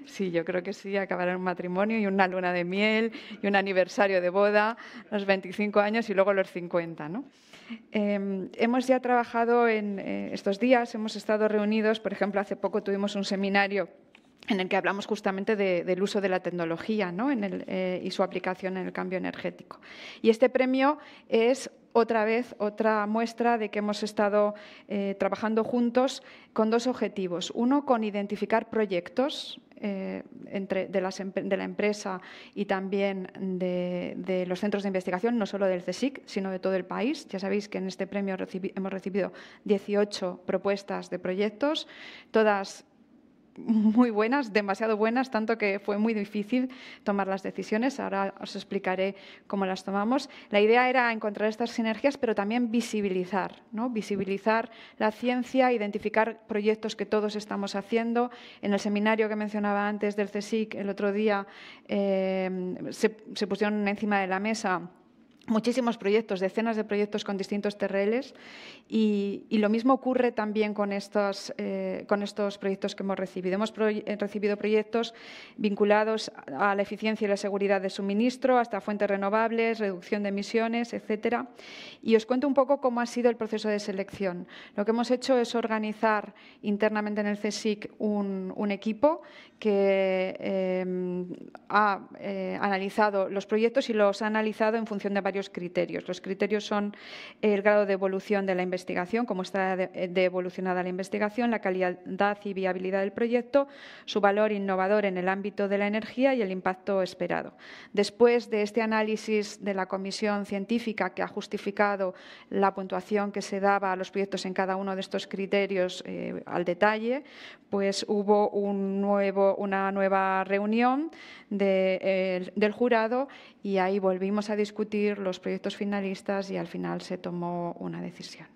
Sí, yo creo que sí, acabará un matrimonio y una luna de miel y un aniversario de boda, los 25 años y luego los 50. ¿no? Em, hemos ya trabajado en eh, estos días, hemos estado reunidos, por ejemplo, hace poco tuvimos un seminario en el que hablamos justamente del uso de la tecnología eh, y su aplicación en el cambio energético. Y este premio es otra vez otra muestra de que hemos estado eh, trabajando juntos con dos objetivos. Uno, con identificar proyectos eh, entre, de, la empresa y también de, los centros de investigación, no solo del CSIC, sino de todo el país. Ya sabéis que en este premio hemos recibido 18 propuestas de proyectos, todas muy buenas, demasiado buenas, tanto que fue muy difícil tomar las decisiones. Ahora os explicaré cómo las tomamos. La idea era encontrar estas sinergias, pero también visibilizar, ¿no? visibilizar la ciencia, identificar proyectos que todos estamos haciendo. En el seminario que mencionaba antes del CSIC el otro día eh, se pusieron encima de la mesa muchísimos proyectos, decenas de proyectos con distintos TRLs y, lo mismo ocurre también con estos, eh, con estos proyectos que hemos recibido. Hemos eh, recibido proyectos vinculados a la eficiencia y la seguridad de suministro, hasta fuentes renovables, reducción de emisiones, etcétera. Y os cuento un poco cómo ha sido el proceso de selección. Lo que hemos hecho es organizar internamente en el CSIC un, equipo que eh, ha analizado los proyectos y los ha analizado en función de criterios. Los criterios son el grado de evolución de la investigación, cómo está de, evolucionada la investigación, la calidad y viabilidad del proyecto, su valor innovador en el ámbito de la energía y el impacto esperado. Después de este análisis de la comisión científica que ha justificado la puntuación que se daba a los proyectos en cada uno de estos criterios eh, al detalle, pues hubo un nuevo, una nueva reunión eh, del jurado y ahí volvimos a discutir los proyectos finalistas y al final se tomó una decisión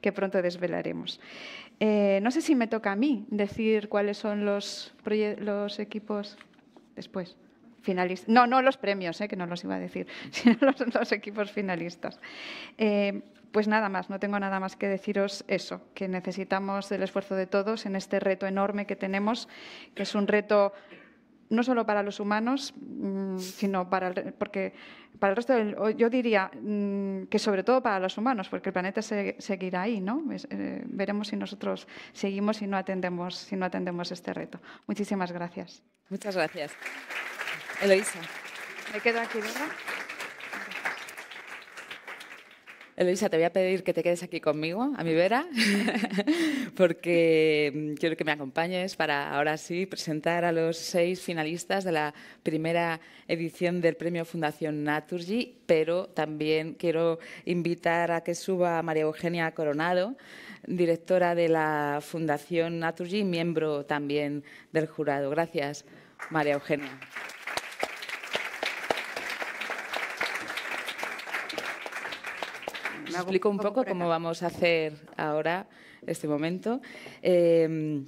que, pronto desvelaremos. Eh, no sé si me toca a mí decir cuáles son los, los equipos después. Finalistas. No, no los premios, eh, que no los iba a decir, sino los, los equipos finalistas. Eh, pues nada más, no tengo nada más que deciros eso, que necesitamos el esfuerzo de todos en este reto enorme que tenemos, que es un reto no solo para los humanos, mm, sino para el, porque para el resto yo diría mm, que sobre todo para los humanos, porque el planeta se, seguirá ahí, ¿no? Eh, veremos si nosotros seguimos y no atendemos, si no atendemos este reto. Muchísimas gracias. Muchas gracias. Eloisa. Me quedo aquí, ¿verdad? Eloisa, te voy a pedir que te quedes aquí conmigo, a mi vera, porque mm, quiero que me acompañes para ahora sí presentar a los seis finalistas de la primera edición del premio Fundación Naturgy, pero también quiero invitar a que suba a María Eugenia Coronado, directora de la Fundación Naturgy, miembro también del jurado. Gracias, María Eugenia. Os explico un poco cómo vamos a hacer ahora este momento. Em,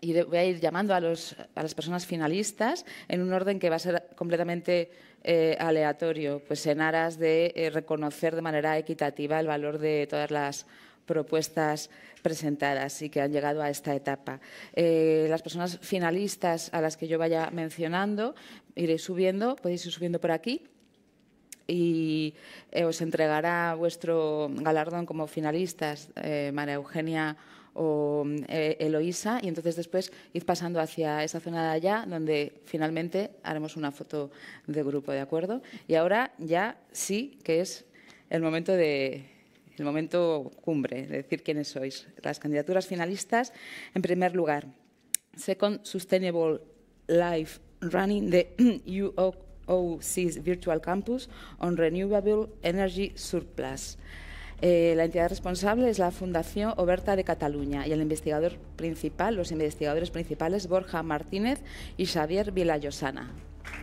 y voy a ir llamando a, las personas finalistas en un orden que va a ser completamente eh, aleatorio, pues en aras de eh, reconocer de manera equitativa el valor de todas las propuestas presentadas y que han llegado a esta etapa. Eh, las personas finalistas a las que yo vaya mencionando, iré subiendo, podéis ir subiendo por aquí y eh, os entregará vuestro galardón como finalistas, eh, María Eugenia o eh, Eloísa, y entonces después ir pasando hacia esa zona de allá, donde finalmente haremos una foto de grupo, ¿de acuerdo? Y ahora ya sí que es el momento de, el momento cumbre, de decir quiénes sois. Las candidaturas finalistas, en primer lugar, Second Sustainable Life Running de UO OC's Virtual Campus on Renewable Energy Surplus. Eh, la entidad responsable es la Fundación Oberta de Cataluña y el investigador principal, los investigadores principales Borja Martínez y Xavier Vilayosana.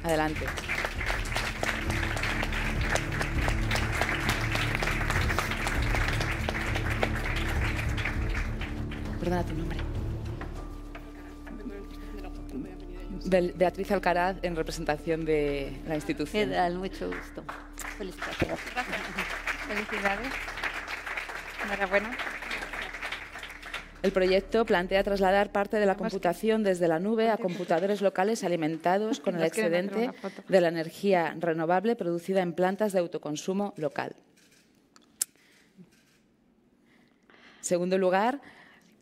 Adelante. Perdona Beatriz Alcaraz en representación de la institución. mucho Felicidades. El proyecto plantea trasladar parte de la computación desde la nube a computadores locales alimentados con el excedente de la energía renovable producida en plantas de autoconsumo local. segundo lugar,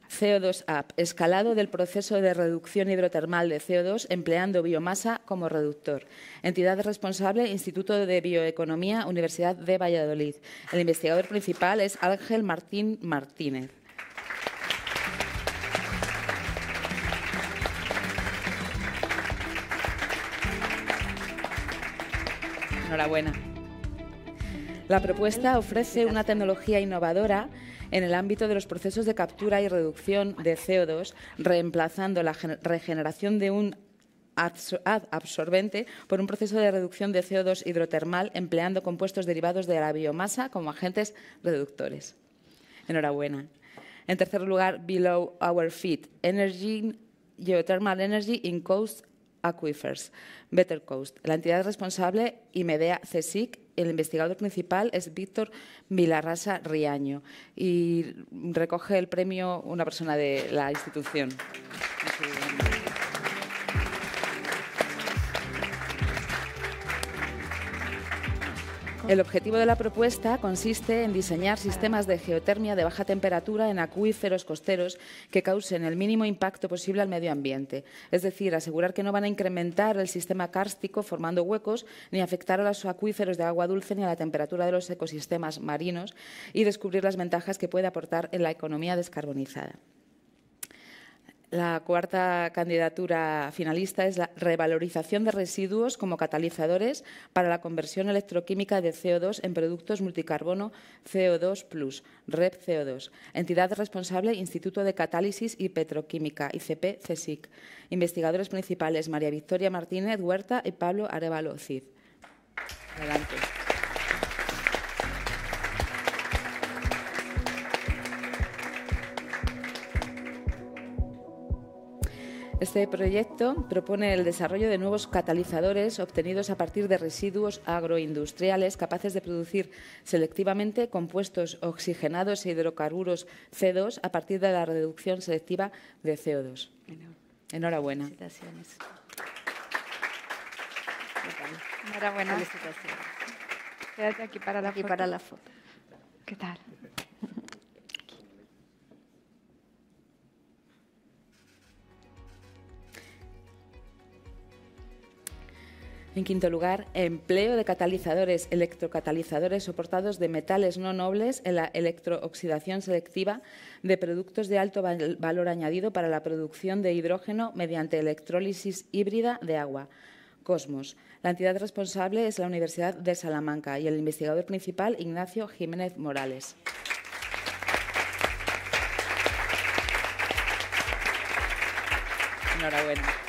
CO2UP, escalado del proceso de reducción hidrotermal de CO2 empleando biomasa como reductor. Entidad responsable, Instituto de Bioeconomía, Universidad de Valladolid. El investigador principal es Ángel Martín Martínez. Enhorabuena. La propuesta ofrece una tecnología innovadora en el ámbito de los procesos de captura y reducción de CO2, reemplazando la regeneración de un absorbente por un proceso de reducción de CO2 hidrotermal empleando compuestos derivados de la biomasa como agentes reductores. Enhorabuena. En tercer lugar, Below Our Feet, Energy, Geothermal Energy in Aquifers, Better Coast. La entidad responsable, IMEDEA CSIC, el investigador principal es Víctor Milarrasa Riaño y recoge el premio una persona de la institución. El objetivo de la propuesta consiste en diseñar sistemas de geotermia de baja temperatura en acuíferos costeros que causen el mínimo impacto posible al medio ambiente, es decir, asegurar que no van a incrementar el sistema kárstico formando huecos ni afectar a los acuíferos de agua dulce ni a la temperatura de los ecosistemas marinos y descubrir las ventajas que puede aportar en la economía descarbonizada. La cuarta candidatura finalista es la revalorización de residuos como catalizadores para la conversión electroquímica de CO2 en productos multicarbono CO2+, REP CO2. Entidad responsable Instituto de Catálisis y Petroquímica, ICP CSIC. Investigadores principales María Victoria Martínez Huerta y Pablo Arevalo Cid. Este proyecto propone el desarrollo de nuevos catalizadores obtenidos a partir de residuos agroindustriales capaces de producir selectivamente compuestos oxigenados e hidrocarburos C2 a partir de la reducción selectiva de CO2. Enhorabuena. Enhorabuena. Quédate aquí aquí para la foto. ¿Qué tal? En quinto lugar, empleo de catalizadores, electrocatalizadores soportados de metales no nobles en la electrooxidación selectiva de productos de alto valor añadido para la producción de hidrógeno mediante electrólisis híbrida de agua. Cosmos. La entidad responsable es la Universidad de Salamanca y el investigador principal Ignacio Jiménez Morales. Enhorabuena.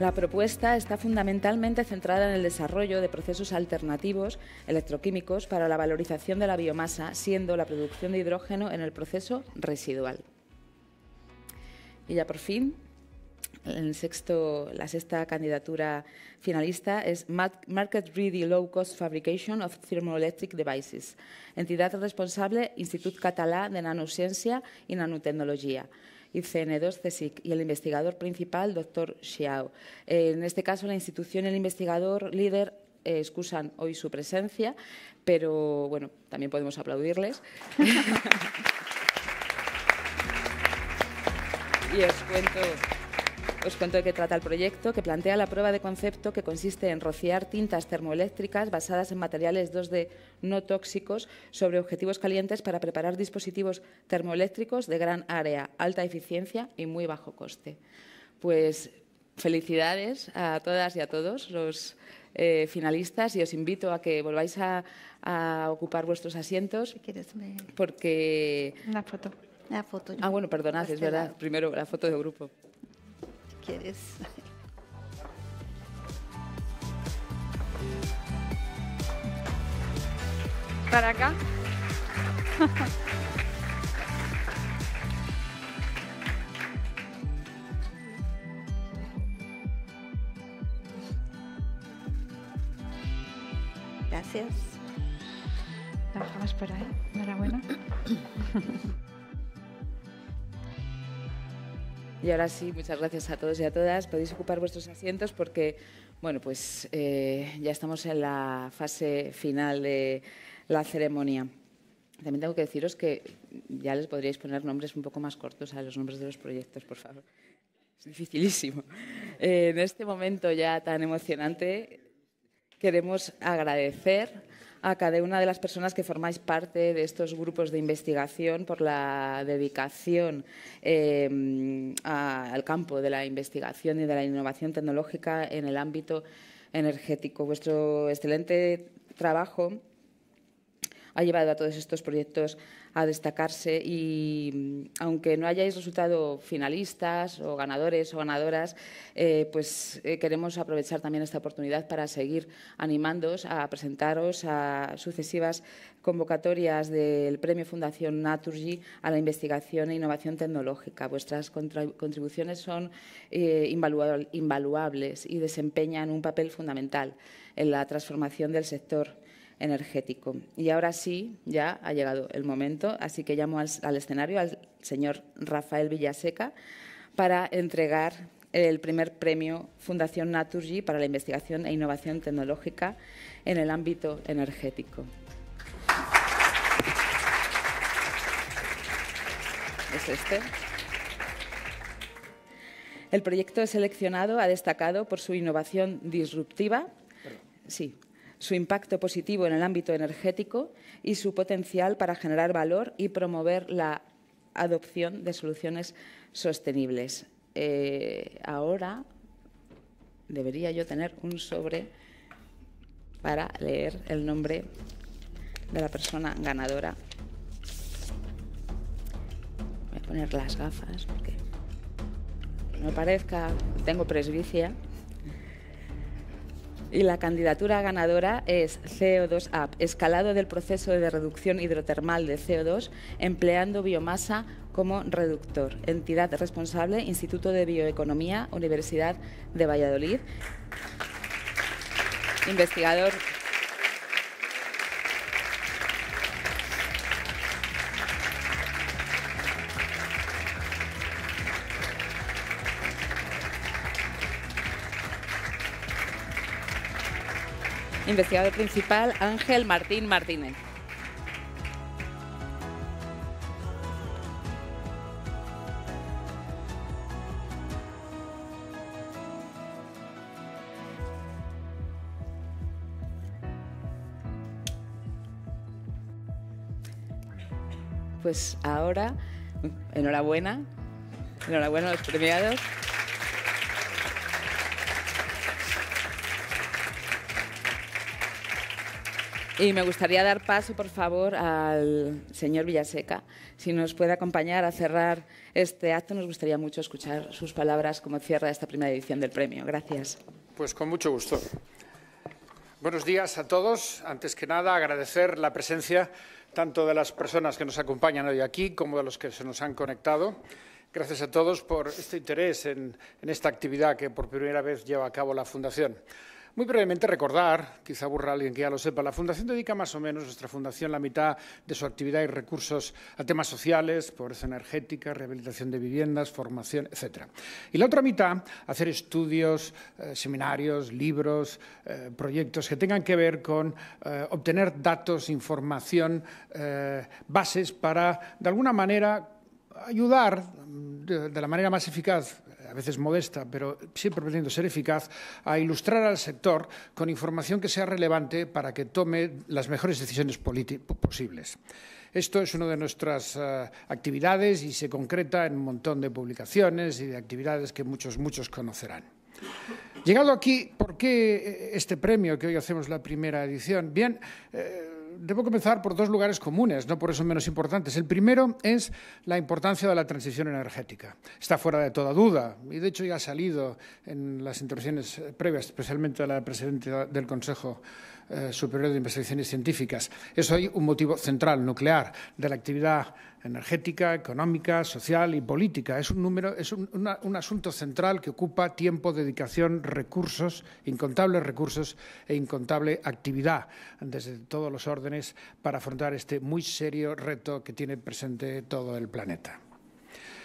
La propuesta está fundamentalmente centrada en el desarrollo de procesos alternativos electroquímicos para la valorización de la biomasa, siendo la producción de hidrógeno en el proceso residual. Y ya por fin, el sexto, la sexta candidatura finalista es Market Ready Low Cost Fabrication of Thermoelectric Devices, entidad responsable Institut Català de Nanociencia y Nanotecnología. 2 y el investigador principal, doctor Xiao. en este caso, la institución y el investigador líder eh, excusan hoy su presencia, pero bueno, también podemos aplaudirles. y cuento. Os cuento de qué trata el proyecto, que plantea la prueba de concepto que consiste en rociar tintas termoeléctricas basadas en materiales 2D no tóxicos sobre objetivos calientes para preparar dispositivos termoeléctricos de gran área, alta eficiencia y muy bajo coste. Pues felicidades a todas y a todos los eh, finalistas y os invito a que volváis a, ocupar vuestros asientos. porque... Una foto. La foto. Ah, bueno, perdonad, es verdad. Primero la foto de grupo quieres. Para acá. Gracias. Trabajamos para por ahí. Enhorabuena. Y ahora sí, muchas gracias a todos y a todas. Podéis ocupar vuestros asientos porque, bueno, pues eh, ya estamos en la fase final de la ceremonia. También tengo que deciros que ya les podríais poner nombres un poco más cortos a los nombres de los proyectos, por favor. Es dificilísimo. Eh, en este momento ya tan emocionante, queremos agradecer a cada una de las personas que formáis parte de estos grupos de investigación por la dedicación em, al campo de la investigación y de la innovación tecnológica en el ámbito energético. Vuestro excelente trabajo ha llevado a todos estos proyectos a destacarse y mm, aunque no hayáis resultado finalistas o ganadores o ganadoras, eh, pues eh, queremos aprovechar también esta oportunidad para seguir animándoos a presentaros a sucesivas convocatorias del Premio Fundación Naturgy a la investigación e innovación tecnológica. Vuestras contribuciones son eh, invaluables y desempeñan un papel fundamental en la transformación del sector energético. Y ahora sí, ya ha llegado el momento, así que llamo al, escenario al señor Rafael Villaseca para entregar el primer premio Fundación Naturgy para la investigación e innovación tecnológica en el ámbito energético. ¿Es este? El proyecto seleccionado ha destacado por su innovación disruptiva. Sí su impacto positivo en el ámbito energético y su potencial para generar valor y promover la adopción de soluciones sostenibles. Eh, ahora debería yo tener un sobre para leer el nombre de la persona ganadora. Voy a poner las gafas porque no parezca, tengo presbicia. Y la candidatura ganadora es CO2 Up, escalado del proceso de reducción hidrotermal de CO2 empleando biomasa como reductor. Entidad responsable, Instituto de Bioeconomía, Universidad de Valladolid. Investigador investigador principal Ángel Martín Martínez. Pues ahora, enhorabuena, enhorabuena a los premiados. Y me gustaría dar paso, por favor, al señor Villaseca. Si nos puede acompañar a cerrar este acto, nos gustaría mucho escuchar sus palabras como cierra esta primera edición del premio. Gracias. Pues con mucho gusto. Buenos días a todos. Antes que nada, agradecer la presencia tanto de las personas que nos acompañan hoy aquí como de los que se nos han conectado. Gracias a todos por este interés en, en esta actividad que por primera vez lleva a cabo la Fundación. Muy brevemente recordar, quizá aburra a alguien que ya lo sepa, la Fundación dedica más o menos, nuestra Fundación, la mitad de su actividad y recursos a temas sociales, pobreza energética, rehabilitación de viviendas, formación, etc. Y la otra mitad, hacer estudios, eh, seminarios, libros, eh, proyectos que tengan que ver con eh, obtener datos, información, bases para, de alguna manera, ayudar mm, de, la manera más eficaz a veces modesta, pero siempre pretendiendo ser eficaz, a ilustrar al sector con información que sea relevante para que tome las mejores decisiones posibles. Esto es una de nuestras eh, actividades y se concreta en un montón de publicaciones y de actividades que muchos, muchos conocerán. Llegado aquí, ¿por qué eh, este premio que hoy hacemos la primera edición? Bien, eh, debo comenzar por dos lugares comunes, no por eso menos importantes. El primero es la importancia de la transición energética. Está fuera de toda duda y, de hecho, ya ha salido en las intervenciones previas, especialmente a la presidenta del Consejo eh, Superior de Investigaciones Científicas. Es hoy un motivo central, nuclear, de la actividad energética, económica, social y política. Es un, asunto central que ocupa tiempo, dedicación, recursos, incontables recursos e incontable actividad desde todos los órdenes para afrontar este muy serio reto que tiene presente todo el planeta.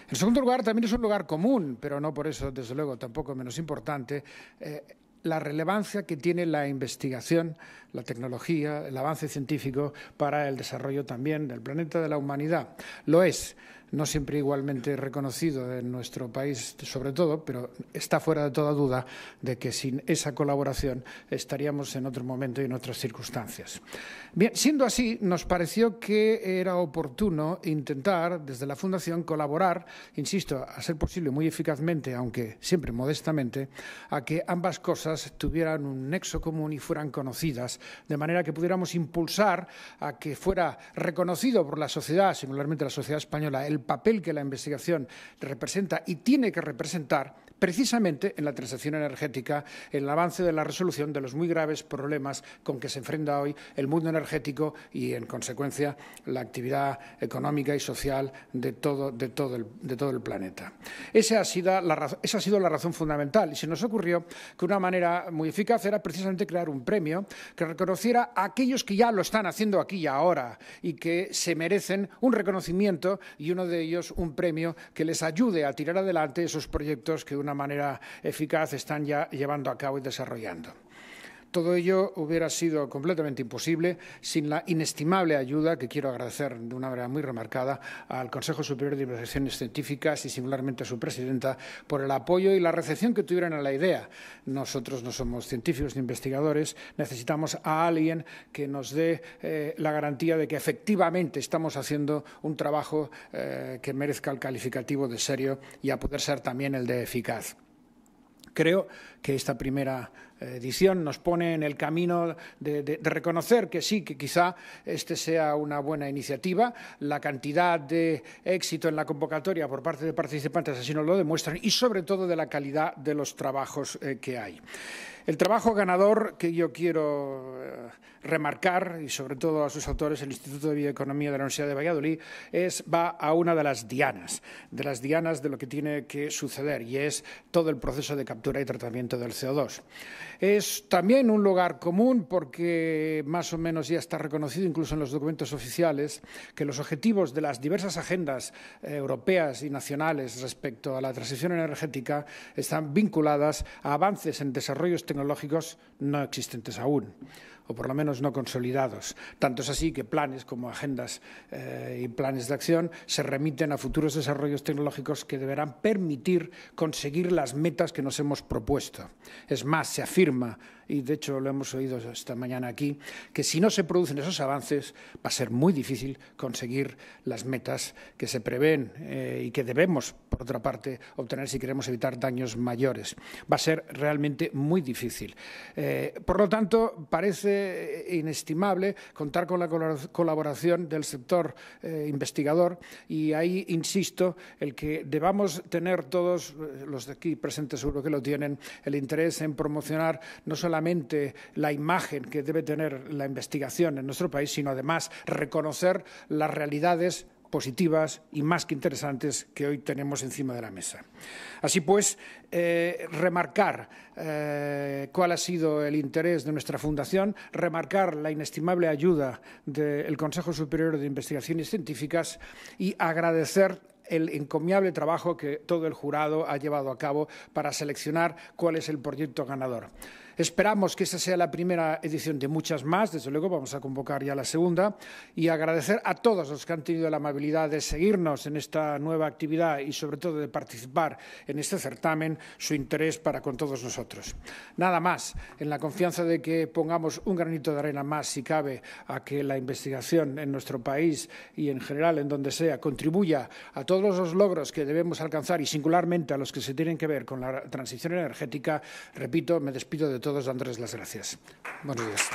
En segundo lugar, también es un lugar común, pero no por eso, desde luego, tampoco menos importante. Eh, la relevancia que tiene la investigación, la tecnología, el avance científico para el desarrollo también del planeta de la humanidad. Lo es no siempre igualmente reconocido en nuestro país, sobre todo, pero está fuera de toda duda de que sin esa colaboración estaríamos en otro momento y en otras circunstancias. Bien, siendo así, nos pareció que era oportuno intentar desde la Fundación colaborar, insisto, a ser posible muy eficazmente, aunque siempre modestamente, a que ambas cosas tuvieran un nexo común y fueran conocidas, de manera que pudiéramos impulsar a que fuera reconocido por la sociedad, singularmente la sociedad española, el el papel que la investigación representa y tiene que representar precisamente en la transacción energética, en el avance de la resolución de los muy graves problemas con que se enfrenta hoy el mundo energético y, en consecuencia, la actividad económica y social de todo, el, planeta. Esa ha, sido la, esa ha sido la razón fundamental y se nos ocurrió que una manera muy eficaz era precisamente crear un premio que reconociera a aquellos que ya lo están haciendo aquí y ahora y que se merecen un reconocimiento y uno de ellos un premio que les ayude a tirar adelante esos proyectos que una manera eficaz están ya llevando a cabo y desarrollando. Todo ello hubiera sido completamente imposible sin la inestimable ayuda que quiero agradecer de una manera muy remarcada al Consejo Superior de Investigaciones Científicas y singularmente a su presidenta por el apoyo y la recepción que tuvieron a la idea. Nosotros no somos científicos ni investigadores, necesitamos a alguien que nos dé eh, la garantía de que efectivamente estamos haciendo un trabajo eh, que merezca el calificativo de serio y a poder ser también el de eficaz. Creo que esta primera eh, edición nos pone en el camino de, reconocer que sí, que quizá este sea una buena iniciativa. La cantidad de éxito en la convocatoria por parte de participantes así nos lo demuestran y sobre todo de la calidad de los trabajos eh, que hay. El trabajo ganador que yo quiero eh, remarcar, y sobre todo a sus autores, el Instituto de Bioeconomía de la Universidad de Valladolid, es, va a una de las dianas, de las dianas de lo que tiene que suceder, y es todo el proceso de captura y tratamiento del CO2. Es también un lugar común porque más o menos ya está reconocido incluso en los documentos oficiales que los objetivos de las diversas agendas eh, europeas y nacionales respecto a la transición energética están vinculadas a avances en desarrollos tecnológicos no existentes aún o por lo menos no consolidados. Tanto es así que planes como agendas eh, y planes de acción se remiten a futuros desarrollos tecnológicos que deberán permitir conseguir las metas que nos hemos propuesto. Es más, se afirma y de hecho lo hemos oído esta mañana aquí, que si no se producen esos avances va a ser muy difícil conseguir las metas que se prevén eh, y que debemos, por otra parte, obtener si queremos evitar daños mayores. Va a ser realmente muy difícil. Eh, por lo tanto, parece inestimable contar con la colaboración del sector eh, investigador y ahí insisto el que debamos tener todos los de aquí presentes seguro que lo tienen el interés en promocionar no solamente la imagen que debe tener la investigación en nuestro país, sino además reconocer las realidades positivas y más que interesantes que hoy tenemos encima de la mesa. Así pues, eh, remarcar eh, cuál ha sido el interés de nuestra Fundación, remarcar la inestimable ayuda del Consejo Superior de Investigaciones Científicas y agradecer el encomiable trabajo que todo el jurado ha llevado a cabo para seleccionar cuál es el proyecto ganador. Esperamos que esta sea la primera edición de muchas más, desde luego vamos a convocar ya la segunda y agradecer a todos los que han tenido la amabilidad de seguirnos en esta nueva actividad y sobre todo de participar en este certamen, su interés para con todos nosotros. Nada más, en la confianza de que pongamos un granito de arena más, si cabe, a que la investigación en nuestro país y en general en donde sea contribuya a todos los logros que debemos alcanzar y singularmente a los que se tienen que ver con la transición energética, repito, me despido de todos todos dándoles las gracias. Buenos días.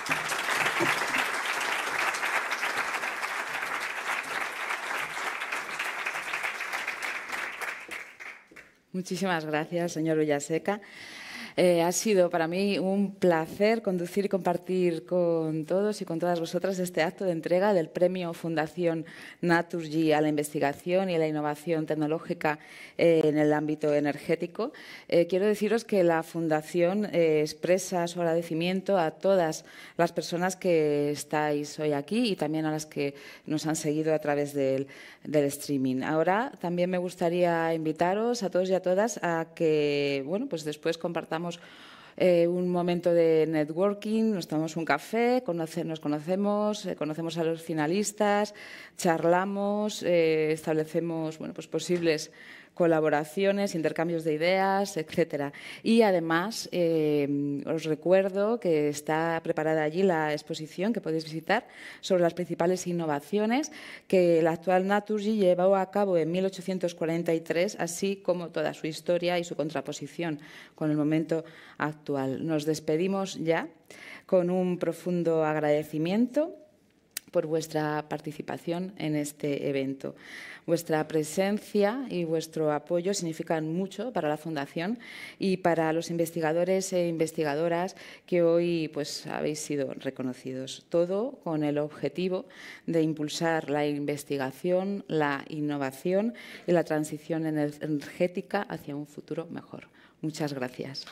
Muchísimas gracias, señor Villaseca. Eh, ha sido para mí un placer conducir y compartir con todos y con todas vosotras este acto de entrega del Premio Fundación Naturgy a la investigación y a la innovación tecnológica eh, en el ámbito energético. Eh, quiero deciros que la Fundación expresa su agradecimiento a todas las personas que estáis hoy aquí y también a las que nos han seguido a través del, streaming. Ahora también me gustaría invitaros a todos y a todas a que, bueno, pues después compartamos eh, un momento de networking, nos tomamos un café, nos conocemos, eh, conocemos a los finalistas, charlamos, eh, establecemos bueno, pues posibles colaboraciones, intercambios de ideas, etcétera. Y además eh, os recuerdo que está preparada allí la exposición que podéis visitar sobre las principales innovaciones que la actual Naturgy llevó a cabo en 1843, así como toda su historia y su contraposición con el momento actual. Nos despedimos ya con un profundo agradecimiento por vuestra participación en este evento. Vuestra presencia y vuestro apoyo significan mucho para la Fundación y para los investigadores e investigadoras que hoy pues, habéis sido reconocidos. Todo con el objetivo de impulsar la investigación, la innovación y la transición energética hacia un futuro mejor. Muchas gracias.